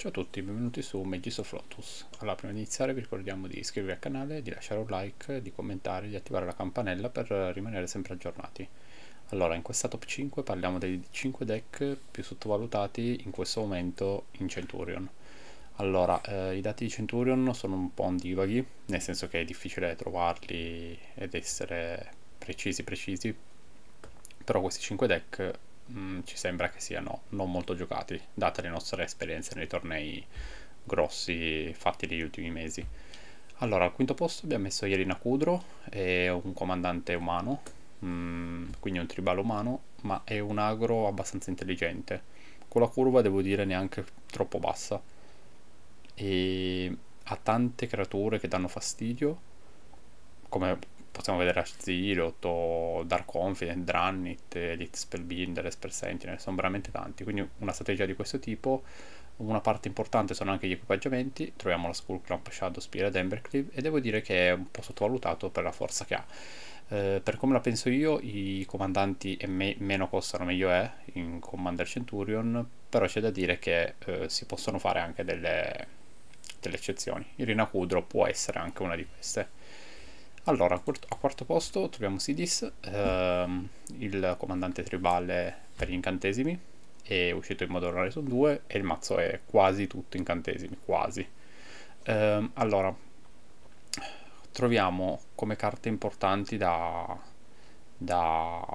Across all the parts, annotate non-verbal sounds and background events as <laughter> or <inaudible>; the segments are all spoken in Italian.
Ciao a tutti, benvenuti su Megisoflotus. Allora, prima di iniziare vi ricordiamo di iscrivervi al canale, di lasciare un like, di commentare, di attivare la campanella per rimanere sempre aggiornati. Allora, in questa top 5 parliamo dei 5 deck più sottovalutati in questo momento in Centurion. Allora, eh, i dati di Centurion sono un po' ondivaghi, nel senso che è difficile trovarli ed essere precisi precisi, però questi 5 deck mh, mm, ci sembra che siano non molto giocati, date le nostre esperienze nei tornei grossi fatti negli ultimi mesi. Allora, al quinto posto abbiamo messo Irina Kudro, è un comandante umano, mh, mm, quindi un tribale umano, ma è un agro abbastanza intelligente. Con la curva devo dire neanche troppo bassa. E ha tante creature che danno fastidio, come possiamo vedere H-Zero, Dark Confident, Drannit, Elite Spellbinder, Esper Sentinel, sono veramente tanti, quindi una strategia di questo tipo una parte importante sono anche gli equipaggiamenti, troviamo la Skull Shadow Spear Spirit, Embercleave e devo dire che è un po' sottovalutato per la forza che ha. Eh, per come la penso io, i comandanti me meno costano meglio è in Commander Centurion, però c'è da dire che eh, si possono fare anche delle, delle eccezioni. Irina Kudro può essere anche una di queste. Allora, a quarto posto troviamo Sidis, ehm, il comandante tribale per gli incantesimi, è uscito in modo Horizon 2 e il mazzo è quasi tutto incantesimi, quasi. Ehm, allora, troviamo come carte importanti da, da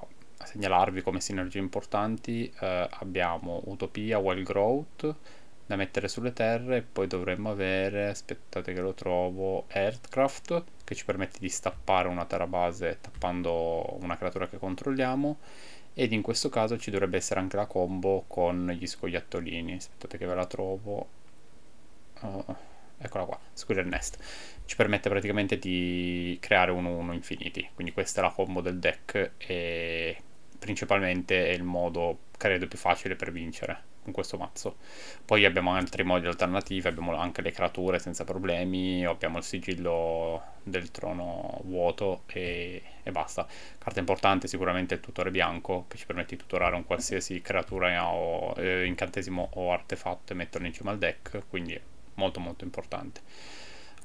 segnalarvi come sinergie importanti eh, abbiamo Utopia, Well Growth, da mettere sulle terre e poi dovremmo avere, aspettate che lo trovo, Earthcraft che ci permette di stappare una terra base tappando una creatura che controlliamo ed in questo caso ci dovrebbe essere anche la combo con gli scogliattolini aspettate che ve la trovo, uh, eccola qua, Squirrel Nest, ci permette praticamente di creare 1-1 infiniti, quindi questa è la combo del deck e principalmente è il modo credo più facile per vincere con questo mazzo. Poi abbiamo altri modi alternativi, abbiamo anche le creature senza problemi, abbiamo il sigillo del trono vuoto e, e basta. Carta importante sicuramente il tutore bianco che ci permette di tutorare un qualsiasi creatura o eh, incantesimo o artefatto e metterlo in cima al deck, quindi molto molto importante.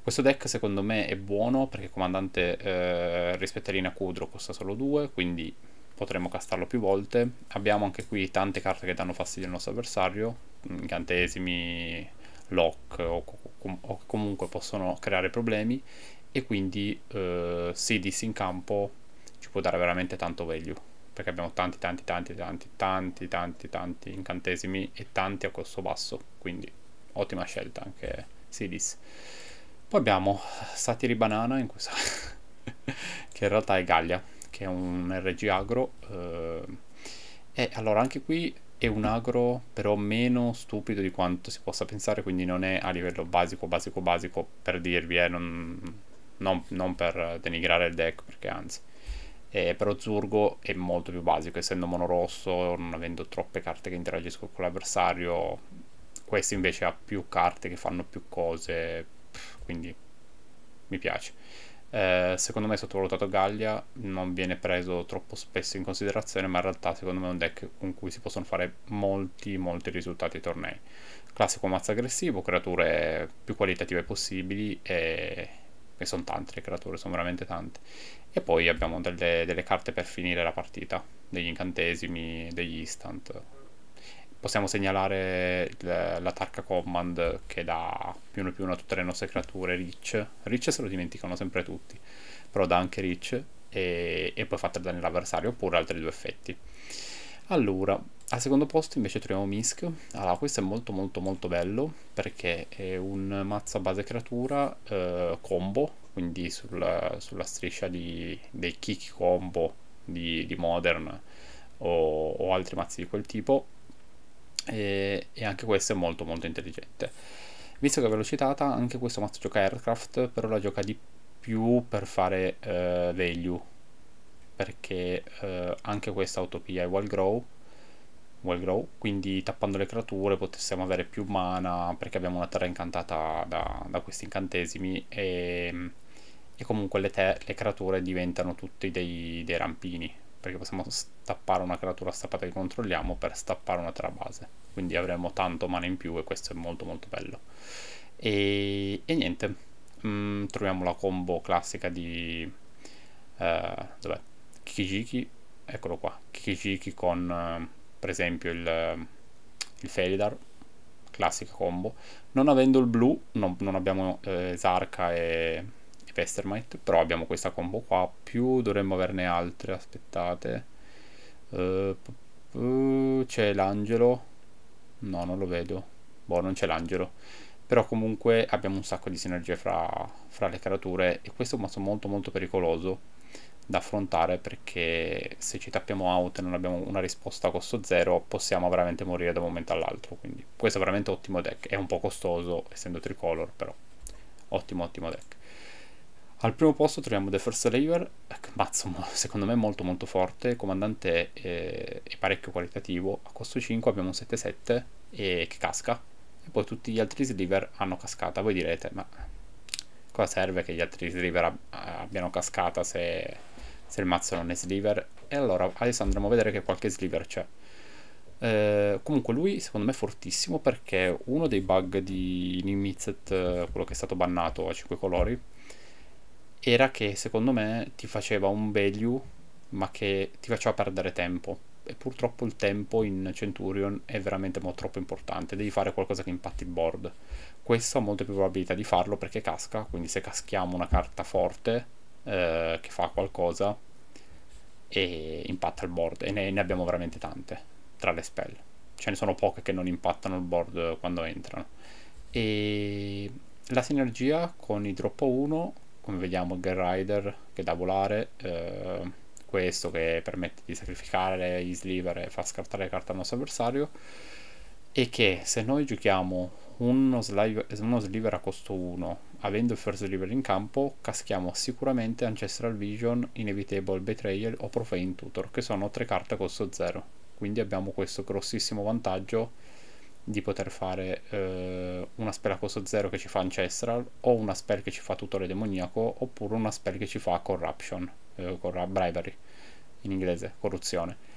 Questo deck secondo me è buono perché comandante eh, linea Cudro costa solo 2, quindi potremmo castarlo più volte. Abbiamo anche qui tante carte che danno fastidio al nostro avversario, incantesimi, lock o, o comunque possono creare problemi e quindi eh, Sidis in campo ci può dare veramente tanto value perché abbiamo tanti tanti tanti tanti tanti tanti tanti incantesimi e tanti a costo basso quindi ottima scelta anche Sidis poi abbiamo Satiri Banana in questa <laughs> che in realtà è Gallia che è un RG agro eh, e allora anche qui è un agro però meno stupido di quanto si possa pensare quindi non è a livello basico basico basico per dirvi eh, non, non, non, per denigrare il deck perché anzi eh, però Zurgo è molto più basico essendo monorosso non avendo troppe carte che interagiscono con l'avversario questo invece ha più carte che fanno più cose quindi mi piace eh, secondo me è sottovalutato Gallia, non viene preso troppo spesso in considerazione, ma in realtà secondo me è un deck con cui si possono fare molti, molti risultati ai tornei. Classico mazzo aggressivo, creature più qualitative possibili e, e sono tante le creature, sono veramente tante. E poi abbiamo delle, delle carte per finire la partita, degli incantesimi, degli instant, possiamo segnalare la tarka command che dà più 1 più 1 a tutte le nostre creature rich rich se lo dimenticano sempre tutti però dà anche rich e, e poi fatta danni all'avversario oppure altri due effetti allora al secondo posto invece troviamo Misk allora questo è molto molto molto bello perché è un mazzo a base creatura eh, combo quindi sul, sulla striscia di, dei kick combo di, di Modern o, o altri mazzi di quel tipo e, e anche questo è molto molto intelligente. Visto che ve l'ho citata, anche questo mazzo gioca aircraft, però la gioca di più per fare uh, value, perché uh, anche questa utopia è well grow, well grow, quindi tappando le creature potessimo avere più mana perché abbiamo una terra incantata da, da questi incantesimi e, e comunque le, le, creature diventano tutti dei, dei rampini, perché possiamo stappare una creatura stappata che controlliamo per stappare un'altra base quindi avremo tanto mana in più e questo è molto molto bello e, e niente mm, troviamo la combo classica di uh, dov'è? Kikijiki eccolo qua Kikijiki con uh, per esempio il, il Felidar classica combo non avendo il blu non, non abbiamo eh, Zarka e Festermite, però abbiamo questa combo qua, più dovremmo averne altre, aspettate. Eh, c'è l'angelo, no non lo vedo, boh non c'è l'angelo, però comunque abbiamo un sacco di sinergie fra, fra le creature e questo è un mazzo molto molto pericoloso da affrontare perché se ci tappiamo out e non abbiamo una risposta a costo zero possiamo veramente morire da un momento all'altro quindi questo è veramente ottimo deck è un po' costoso essendo tricolor però ottimo ottimo deck al primo posto troviamo The First Slaver, eh, mazzo secondo me molto molto forte, comandante è, eh, e parecchio qualitativo, a costo 5 abbiamo un 7-7 e che casca, e poi tutti gli altri sliver hanno cascata, voi direte ma cosa serve che gli altri sliver ab abbiano cascata se, se, il mazzo non è sliver? E allora adesso andremo a vedere che qualche sliver c'è. Eh, comunque lui secondo me è fortissimo perché uno dei bug di Nimitzet, eh, quello che è stato bannato a 5 colori, era che secondo me ti faceva un value ma che ti faceva perdere tempo e purtroppo il tempo in Centurion è veramente troppo importante devi fare qualcosa che impatti il board questo ha molte più probabilità di farlo perché casca quindi se caschiamo una carta forte eh, che fa qualcosa e impatta il board e ne, ne abbiamo veramente tante tra le spell ce ne sono poche che non impattano il board quando entrano e la sinergia con i drop 1 come vediamo il Rider che da volare eh, questo che permette di sacrificare gli sliver e far scartare le carte al nostro avversario e che se noi giochiamo uno, sliver, uno sliver a costo 1 avendo il first sliver in campo caschiamo sicuramente Ancestral Vision, Inevitable Betrayal o Profane Tutor che sono tre carte a costo 0 quindi abbiamo questo grossissimo vantaggio di poter fare eh, una spell a costo 0 che ci fa Ancestral o una spell che ci fa Tutore Demoniaco oppure una spell che ci fa Corruption, eh, corra- Bribery in inglese, corruzione.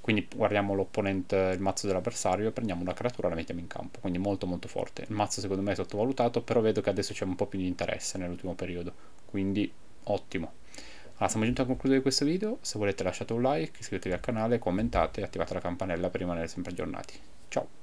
Quindi guardiamo l'opponente, il mazzo dell'avversario e prendiamo una creatura e la mettiamo in campo, quindi molto molto forte. Il mazzo secondo me è sottovalutato, però vedo che adesso c'è un po' più di interesse nell'ultimo periodo, quindi ottimo. Allora, siamo giunti a concludere questo video, se volete lasciate un like, iscrivetevi al canale, commentate e attivate la campanella per rimanere sempre aggiornati. Ciao!